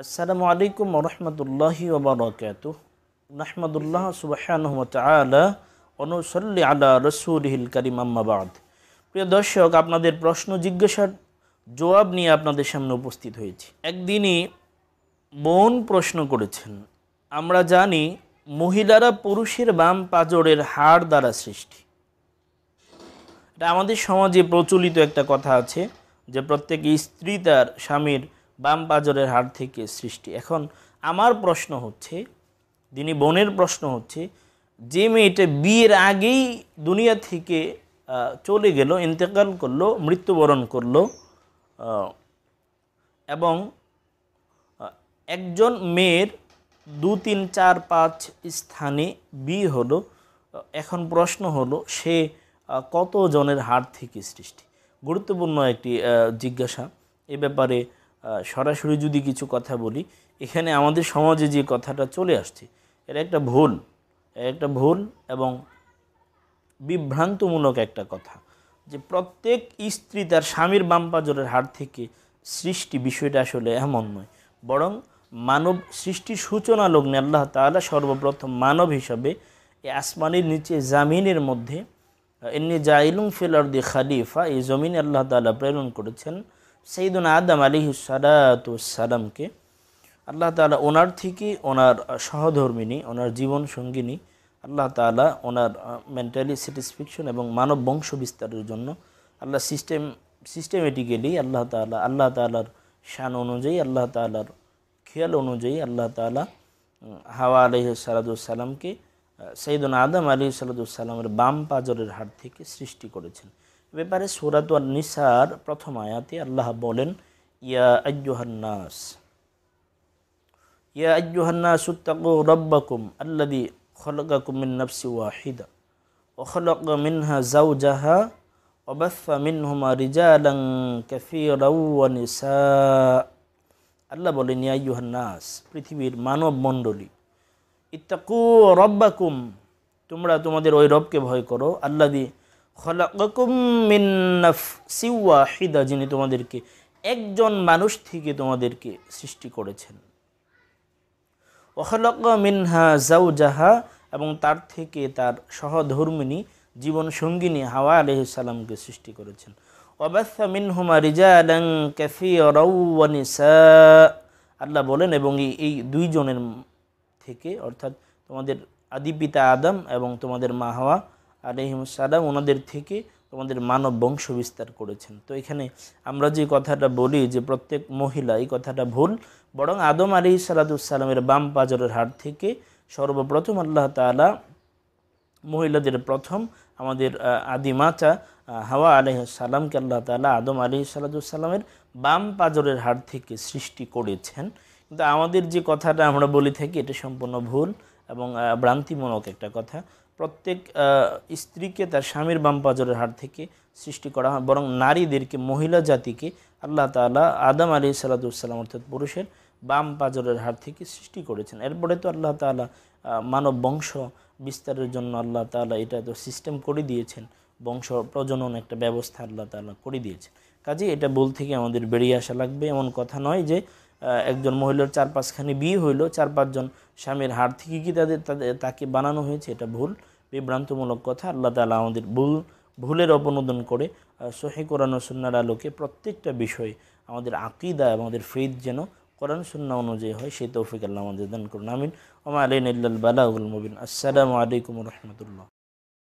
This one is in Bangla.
আসসালামু আলাইকুম রহমতুল্লাহি ওবরাকাত রহমদুল্লাহ সুবাহানহমতালা অনুসল্লি আলা রসুলহিল করিম আম্মাবাদ প্রিয় দর্শক আপনাদের প্রশ্ন জিজ্ঞাসার জবাব নিয়ে আপনাদের সামনে উপস্থিত হয়েছি একদিনই বোন প্রশ্ন করেছেন আমরা জানি মহিলারা পুরুষের বাম পাজরের হাড় দ্বারা সৃষ্টি এটা আমাদের সমাজে প্রচলিত একটা কথা আছে যে প্রত্যেক স্ত্রী তার স্বামীর বাম পাজরের হাড় থেকে সৃষ্টি এখন আমার প্রশ্ন হচ্ছে দিনী বোনের প্রশ্ন হচ্ছে যে মেয়েটা বিয়ের আগেই দুনিয়া থেকে চলে গেল ইন্তেকাল করলো মৃত্যুবরণ করলো এবং একজন মেয়ের দু তিন চার পাঁচ স্থানে বিয়ে হলো এখন প্রশ্ন হলো সে কত জনের হাড় থেকে সৃষ্টি গুরুত্বপূর্ণ একটি জিজ্ঞাসা এ ব্যাপারে সরাসরি যদি কিছু কথা বলি এখানে আমাদের সমাজে যে কথাটা চলে আসছে এটা একটা ভুল একটা ভুল এবং বিভ্রান্তমূলক একটা কথা যে প্রত্যেক স্ত্রী তার স্বামীর বামপাজরের হার থেকে সৃষ্টি বিষয়টা আসলে এমন নয় বরং মানব সৃষ্টির সূচনা লগ্নে আল্লাহ তালা সর্বপ্রথম মানব হিসাবে এই আসমানের নিচে জামিনের মধ্যে এমনি জাইলুম ফেলার দি খালিফা এই জমিনে আল্লাহ তালা প্রেরণ করেছেন সঈদুল আদম আলী সালামকে আল্লাহ তালা ওনার থেকে ওনার সহধর্মিনী ওনার জীবন সঙ্গিনী আল্লাহ তালা ওনার মেন্টালি স্যাটিসফ্যাকশন এবং মানব বংশ বিস্তারের জন্য আল্লাহ সিস্টেম সিস্টেমেটিক্যালি আল্লাহ তালা আল্লাহ তালার শান অনুযায়ী আল্লাহ তালার খেয়াল অনুযায়ী আল্লাহ তালা হাওয়া আলহ সালাদুসাল্লামকে সঈদুল আদম আলী সালাদুসাল্লামের বাম পাজরের হাট থেকে সৃষ্টি করেছেন ব্যাপারে সুরাদুয়ান নিসার প্রথম আয়াতে আল্লাহ বলেন ইয়া আজ্জুহান্নাস ইয়া আজ্জুহান্নাস উত্তাকু রব্বাকুম আল্লাদি খলকাকুম মিন নফসি ওয়াহিদা وخلق منها زوجها وبث منهما رجالا كثيرا ونساء আল্লাহ বলেন ইয়াইহান্নাস পৃথিবীর মানব মণ্ডলী ইত্তাকু রব্বাকুম তোমরা তোমাদের ওই রবকে ভয় করো আল্লাদি ওয়াহিদা যিনি তোমাদেরকে একজন মানুষ থেকে তোমাদেরকে সৃষ্টি করেছেন ওখলক মিনহা জাউজাহা এবং তার থেকে তার সহধর্মিনী জীবন সঙ্গিনী হাওয়া আলহিসাল্লামকে সৃষ্টি করেছেন অবাসা মিনহুমা রিজা ক্যাফি রৌনিসা আল্লাহ বলেন এবং এই দুইজনের থেকে অর্থাৎ তোমাদের আদি পিতা আদম এবং তোমাদের মা হাওয়া আলহিমসালাম ওনাদের থেকে তোমাদের মানব বংশ বিস্তার করেছেন তো এখানে আমরা যে কথাটা বলি যে প্রত্যেক মহিলা এই কথাটা ভুল বরং আদম আলী সালাদুসালামের বাম পাজরের হাট থেকে সর্বপ্রথম আল্লাহ তালা মহিলাদের প্রথম আমাদের আদিমাচা হাওয়া আলহসালামকে আল্লাহ তালা আদম আলী সালাদুসালামের বাম পাজরের হাট থেকে সৃষ্টি করেছেন কিন্তু আমাদের যে কথাটা আমরা বলে থাকি এটা সম্পূর্ণ ভুল এবং ভ্রান্তিমূলক একটা কথা প্রত্যেক স্ত্রীকে তার স্বামীর বাম পাজরের হাট থেকে সৃষ্টি করা হয় বরং নারীদেরকে মহিলা জাতিকে আল্লাহ তালা আদম আলী সালাদুসাল্লাম অর্থাৎ পুরুষের বাম পাজরের হাট থেকে সৃষ্টি করেছেন এরপরে তো আল্লাহ তালা মানব বংশ বিস্তারের জন্য আল্লাহ তালা এটা তো সিস্টেম করে দিয়েছেন বংশ প্রজনন একটা ব্যবস্থা আল্লাহ তালা করে দিয়েছেন কাজে এটা বল থেকে আমাদের বেরিয়ে আসা লাগবে এমন কথা নয় যে একজন মহিলার চার পাঁচখানি বিয়ে হইল চার পাঁচজন স্বামীর হাড় থেকে কি তাদের তাকে বানানো হয়েছে এটা ভুল বিভ্রান্তমূলক কথা আল্লাহ তালা আমাদের ভুল ভুলের অবনোদন করে সহি কোরআন সুন্নার আলোকে প্রত্যেকটা বিষয় আমাদের আকিদা এবং আমাদের ফেদ যেন কোরআন সুন্না অনুযায়ী হয় সেই তৌফিক আল্লাহ আমাদের দান করুন আমিন ওমা আলীন ইল্লাল বালাউল মুবিন আসসালামু আলাইকুম রহমতুল্লাহ